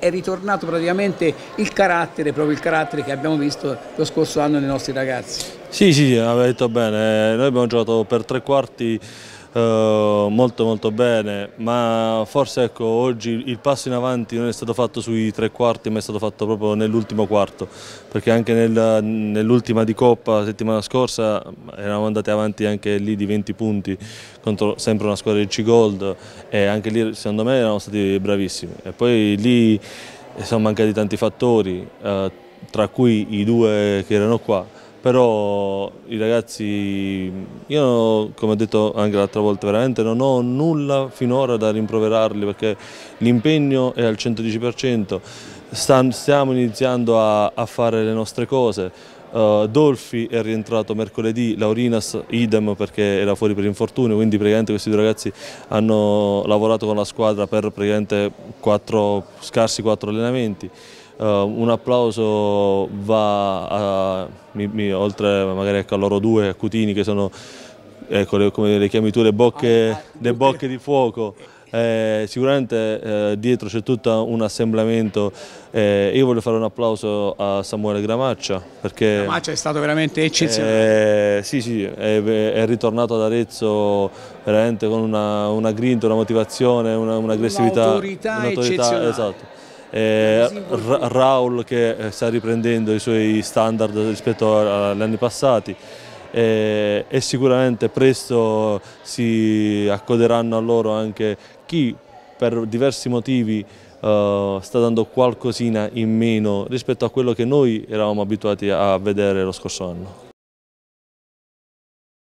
È ritornato praticamente il carattere, proprio il carattere che abbiamo visto lo scorso anno nei nostri ragazzi. Sì, sì, avete detto bene, eh, noi abbiamo giocato per tre quarti eh, molto molto bene, ma forse ecco, oggi il passo in avanti non è stato fatto sui tre quarti ma è stato fatto proprio nell'ultimo quarto, perché anche nel, nell'ultima di Coppa settimana scorsa eravamo andati avanti anche lì di 20 punti contro sempre una squadra di C-Gold e anche lì secondo me erano stati bravissimi e poi lì eh, sono mancati tanti fattori, eh, tra cui i due che erano qua però i ragazzi, io come ho detto anche l'altra volta, veramente non ho nulla finora da rimproverarli perché l'impegno è al 110%, stiamo iniziando a, fare le nostre cose, Uh, Dolfi è rientrato mercoledì, Laurinas idem perché era fuori per infortunio, quindi praticamente questi due ragazzi hanno lavorato con la squadra per praticamente 4, scarsi quattro allenamenti. Uh, un applauso va a, mi, mi, oltre magari ecco, a loro due, a Cutini che sono, ecco, le, come le chiami tu, le bocche, le bocche di fuoco. Eh, sicuramente eh, dietro c'è tutto un assemblamento eh, io voglio fare un applauso a Samuele Gramaccia perché Gramaccia è stato veramente eccezionale eh, sì sì è, è, ritornato ad Arezzo veramente con una, una grinta, una motivazione, un'aggressività. un'aggressività un'autorità eccezionale esatto. Eh, Raul che eh, sta riprendendo i suoi standard rispetto agli anni passati e, eh, e sicuramente presto si accoderanno a loro anche chi per diversi motivi Uh, sta dando qualcosina in meno rispetto a quello che noi eravamo abituati a vedere lo scorso anno.